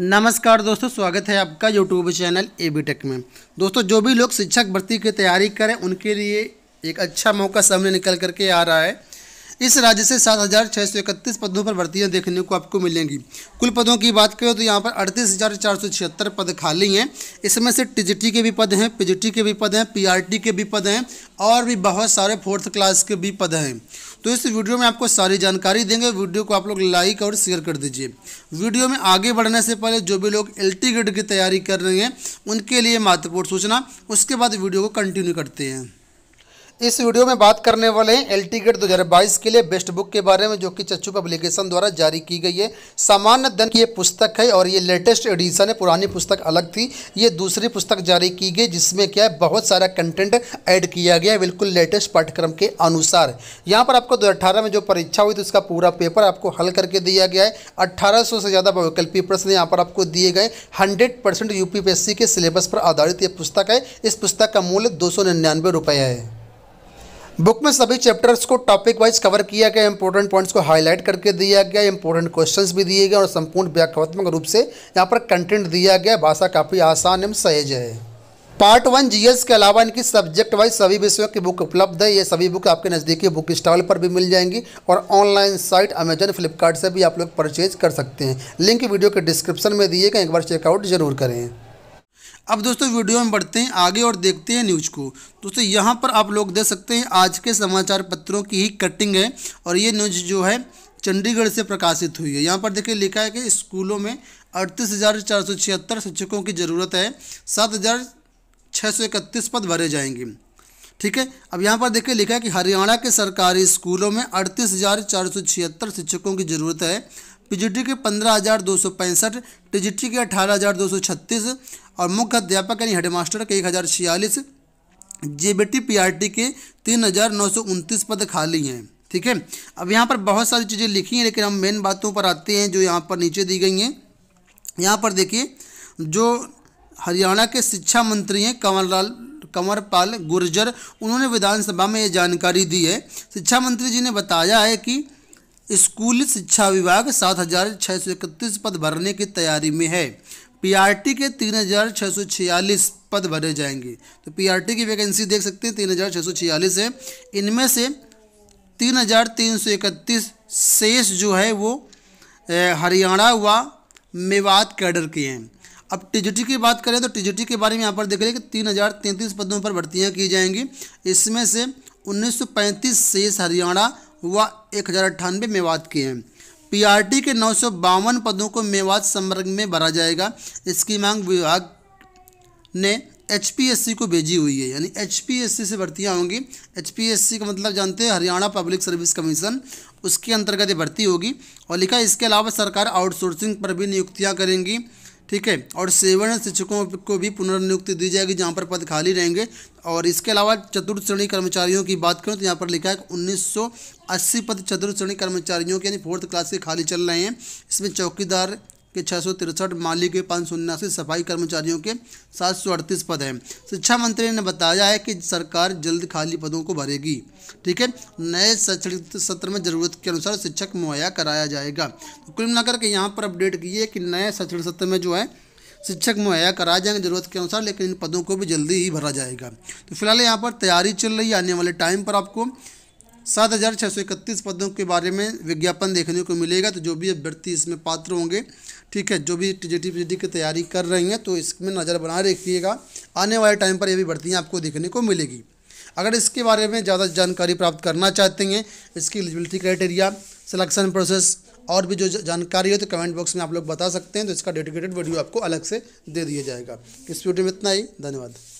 नमस्कार दोस्तों स्वागत है आपका YouTube channel A B Tech में दोस्तों जो भी लोग शिक्षक भर्ती की तैयारी करें उनके लिए एक अच्छा मौका सामने निकल करके आ रहा है इस राज्य से सात हज़ार छः सौ इकतीस पदों पर भर्तियां देखने को आपको मिलेंगी कुल पदों की बात करें तो यहाँ पर अड़तीस हज़ार चार सौ छिहत्तर पद खाली हैं इसमें से टीजीटी के भी पद हैं पीजीटी के भी पद हैं पीआरटी के भी पद हैं और भी बहुत सारे फोर्थ क्लास के भी पद हैं तो इस वीडियो में आपको सारी जानकारी देंगे वीडियो को आप लोग लाइक और शेयर कर दीजिए वीडियो में आगे बढ़ने से पहले जो भी लोग एल टी ग्रेड की तैयारी कर रहे हैं उनके लिए महत्वपूर्ण सूचना उसके बाद वीडियो को कंटिन्यू करते हैं इस वीडियो में बात करने वाले हैं एल टी गेट दो के लिए बेस्ट बुक के बारे में जो कि चच्चू पब्लिकेशन द्वारा जारी की गई है सामान्य धन की ये पुस्तक है और ये लेटेस्ट एडिशन है पुरानी पुस्तक अलग थी ये दूसरी पुस्तक जारी की गई जिसमें क्या है बहुत सारा कंटेंट ऐड किया गया है बिल्कुल लेटेस्ट पाठ्यक्रम के अनुसार यहाँ पर आपको दो में जो परीक्षा हुई थी उसका पूरा पेपर आपको हल करके दिया गया है अट्ठारह से ज़्यादा वैकल्पिक प्रश्न यहाँ पर आपको दिए गए हंड्रेड परसेंट के सिलेबस पर आधारित ये पुस्तक है इस पुस्तक का मूल्य दो सौ है बुक में सभी चैप्टर्स को टॉपिक वाइज कवर किया गया इंपॉर्टेंट पॉइंट्स को हाईलाइट करके दिया गया इंपॉर्टेंट क्वेश्चंस भी दिए गए और संपूर्ण व्याख्यात्मक रूप से यहाँ पर कंटेंट दिया गया भाषा काफ़ी आसान एवं सहज है पार्ट वन जीएस के अलावा इनकी सब्जेक्ट वाइज सभी विषयों की बुक उपलब्ध है ये सभी बुक आपके नज़दीकी बुक स्टॉल पर भी मिल जाएंगी और ऑनलाइन साइट अमेजन फ्लिपकार्ट से भी आप लोग परचेज कर सकते हैं लिंक वीडियो के डिस्क्रिप्शन में दिए गए एक बार चेकआउट जरूर करें अब दोस्तों वीडियो में बढ़ते हैं आगे और देखते हैं न्यूज को दोस्तों यहाँ पर आप लोग देख सकते हैं आज के समाचार पत्रों की ही कटिंग है और ये न्यूज जो है चंडीगढ़ से प्रकाशित हुई है यहाँ पर देखिए लिखा है कि स्कूलों में अड़तीस हज़ार चार सौ छिहत्तर शिक्षकों की ज़रूरत है सात हज़ार छः सौ इकतीस पद भरे जाएंगे ठीक है अब यहाँ पर देखिए लिखा है कि हरियाणा के सरकारी स्कूलों में अड़तीस हज़ार चार सौ छिहत्तर शिक्षकों की ज़रूरत है पीजीटी के पंद्रह हज़ार दो सौ पैंसठ टीजीटी के अठारह हज़ार दो सौ छत्तीस और मुख्य अध्यापक यानी हेडमास्टर के एक हज़ार छियालीस जेबीटी पीआरटी के तीन हज़ार नौ सौ उनतीस पद खाली हैं ठीक है अब यहाँ पर बहुत सारी चीज़ें लिखी हैं लेकिन हम मेन बातों पर आते हैं जो यहाँ पर नीचे दी गई हैं यहाँ पर देखिए जो हरियाणा के शिक्षा मंत्री हैं कंवरलाल कंवरपाल गुर्जर उन्होंने विधानसभा में ये जानकारी दी है शिक्षा मंत्री जी ने बताया है कि स्कूली शिक्षा विभाग सात हजार छः सौ इकतीस पद भरने की तैयारी में है पीआरटी के तीन हजार छः सौ छियालीस पद भरे जाएंगे तो पीआरटी की वैकेंसी देख सकते हैं तीन हजार छः सौ छियालीस है इनमें से तीन हजार तीन सौ इकतीस शेष जो है वो हरियाणा व मेवात कैडर के हैं अब टीजीटी की बात करें तो टीजीटी के बारे में यहाँ पर देख रहे हैं कि तीन हज़ार तैंतीस पदों पर भर्तियाँ की जाएंगी इसमें से उन्नीस सौ पैंतीस शेष हरियाणा व एक हज़ार अट्ठानबे मेवात के हैं पीआरटी के नौ पदों को मेवात संवर्ग में भरा जाएगा इसकी मांग विभाग ने एच को भेजी हुई है यानी एच से भर्तियाँ होंगी एच का मतलब जानते हैं हरियाणा पब्लिक सर्विस कमीशन उसके अंतर्गत ये भर्ती होगी और लिखा इसके अलावा सरकार आउटसोर्सिंग पर भी नियुक्तियाँ करेंगी ठीक है और सेवन शिक्षकों को भी पुनर्नियुक्ति दी जाएगी जहाँ पर पद खाली रहेंगे और इसके अलावा चतुर्थ श्रेणी कर्मचारियों की बात करूँ तो यहाँ पर लिखा है उन्नीस पद चतुर्थ श्रेणी कर्मचारियों के यानी फोर्थ क्लास के खाली चल रहे हैं इसमें चौकीदार के छः सौ तिरसठ माली के पाँच सौ उन्यासी सफाई कर्मचारियों के सात सौ अड़तीस पद हैं शिक्षा मंत्री ने बताया है कि सरकार जल्द खाली पदों को भरेगी ठीक है नए शैक्षणिक सत्र में ज़रूरत के अनुसार शिक्षक मुहैया कराया जाएगा तो कुल मिलाकर के यहाँ पर अपडेट की है कि नए शैक्षणिक सत्र में जो है शिक्षक मुहैया कराए जाएंगे जरूरत के अनुसार लेकिन इन पदों को भी जल्दी ही भरा जाएगा तो फिलहाल यहाँ पर तैयारी चल रही है आने वाले टाइम पर आपको सात हज़ार छः सौ इकतीस पदों के बारे में विज्ञापन देखने को मिलेगा तो जो भी अभ्यर्थी इसमें पात्र होंगे ठीक है जो भी टी जी की तैयारी कर रही हैं तो इसमें नज़र बना रखिएगा आने वाले टाइम पर ये भी भर्तियाँ आपको देखने को मिलेगी अगर इसके बारे में ज़्यादा जानकारी प्राप्त करना चाहते हैं इसकी एलिजिबिलिटी क्राइटेरिया सिलेक्शन प्रोसेस और भी जो जानकारी हो तो कमेंट बॉक्स में आप लोग बता सकते हैं तो इसका डेडिकेटेड वीडियो आपको अलग से दे दिया जाएगा इस वीडियो में इतना ही धन्यवाद